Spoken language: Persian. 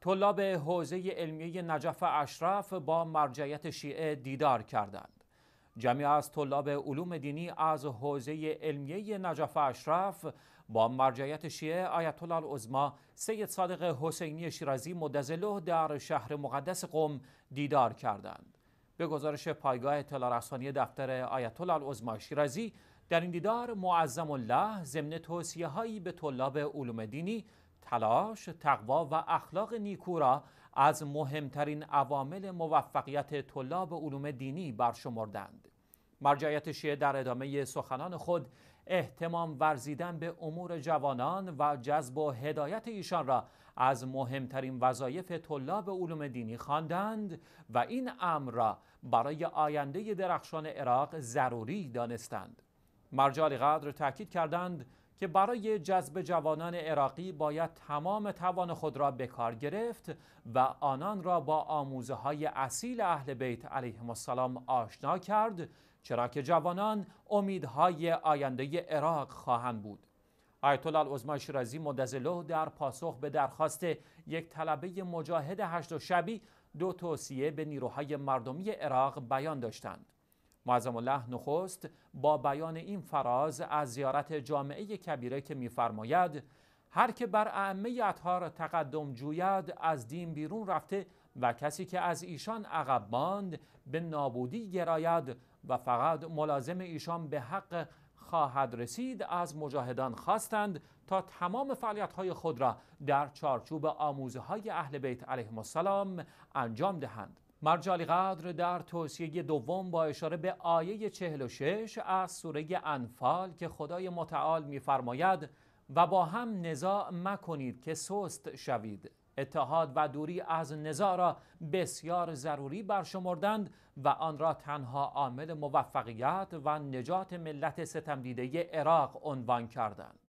طلاب حوزه علمیه نجف اشرف با مرجعیت شیعه دیدار کردند. جمعی از طلاب علوم دینی از حوزه علمیه نجف اشرف با مرجعیت شیعه آیت الله العظما سید صادق حسینی شیرازی مدزله در شهر مقدس قم دیدار کردند. به گزارش پایگاه اطلاع دفتر آیت الله العظما شیرازی در این دیدار معظم الله ضمن توصیه هایی به طلاب علوم دینی تلاش، تقوا و اخلاق نیکو را از مهمترین عوامل موفقیت طلاب علوم دینی برشمردند. مرجعیت شیعه در ادامه سخنان خود احتمام ورزیدن به امور جوانان و جذب و هدایت ایشان را از مهمترین وظایف طلاب علوم دینی خواندند و این امر را برای آینده درخشان عراق ضروری دانستند. مرجع قدر تاکید کردند که برای جذب جوانان عراقی باید تمام توان خود را به کار گرفت و آنان را با آموزه های اصیل اهل بیت علیه السلام آشنا کرد چرا که جوانان امیدهای آینده عراق خواهند بود آیت الله العظمای شیرازی مدزلو در پاسخ به درخواست یک طلبه مجاهد هشت و شبی دو توصیه به نیروهای مردمی عراق بیان داشتند معظم الله نخست با بیان این فراز از زیارت جامعه کبیره که میفرماید هر که بر اعمه اطهار تقدم جوید از دین بیرون رفته و کسی که از ایشان عقب ماند به نابودی گراید و فقط ملازم ایشان به حق خواهد رسید از مجاهدان خواستند تا تمام فعالیت های خود را در چارچوب آموزه های اهل بیت علیه السلام انجام دهند مرجع قدر در توصیه دوم با اشاره به آیه 46 از سوره انفال که خدای متعال می‌فرماید و با هم نزاع مکنید که سست شوید اتحاد و دوری از نزاع را بسیار ضروری برشمردند و آن را تنها عامل موفقیت و نجات ملت ستمدیده عراق عنوان کردند